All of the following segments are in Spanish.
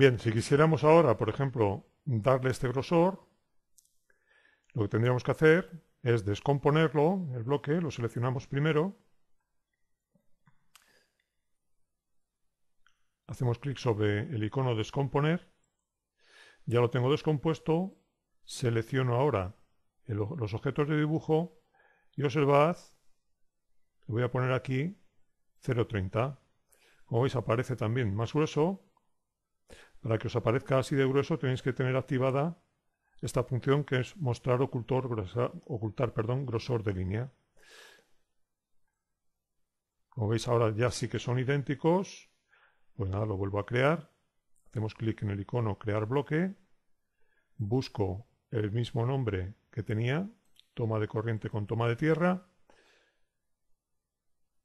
Bien, si quisiéramos ahora, por ejemplo, darle este grosor, lo que tendríamos que hacer es descomponerlo, el bloque, lo seleccionamos primero, hacemos clic sobre el icono descomponer, ya lo tengo descompuesto, selecciono ahora los objetos de dibujo y observad, le voy a poner aquí 0.30. Como veis aparece también más grueso, para que os aparezca así de grueso tenéis que tener activada esta función que es mostrar ocultor, ocultar perdón, grosor de línea. Como veis ahora ya sí que son idénticos. Pues nada, lo vuelvo a crear. Hacemos clic en el icono crear bloque. Busco el mismo nombre que tenía, toma de corriente con toma de tierra,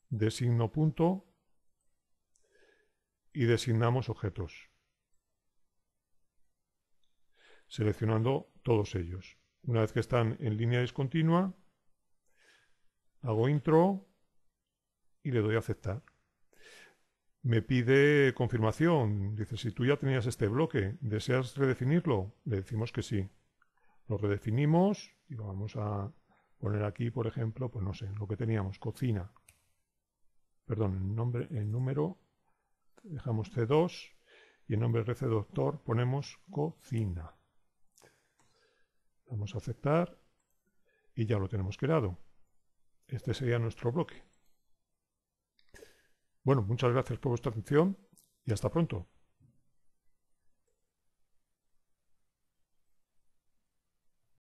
designo punto y designamos objetos seleccionando todos ellos. Una vez que están en línea discontinua, hago intro y le doy a aceptar. Me pide confirmación. Dice, si tú ya tenías este bloque, ¿deseas redefinirlo? Le decimos que sí. Lo redefinimos y vamos a poner aquí, por ejemplo, pues no sé, lo que teníamos, cocina. Perdón, el, nombre, el número, dejamos C2 y el nombre de ponemos cocina. Vamos a aceptar y ya lo tenemos creado. Este sería nuestro bloque. Bueno, muchas gracias por vuestra atención y hasta pronto.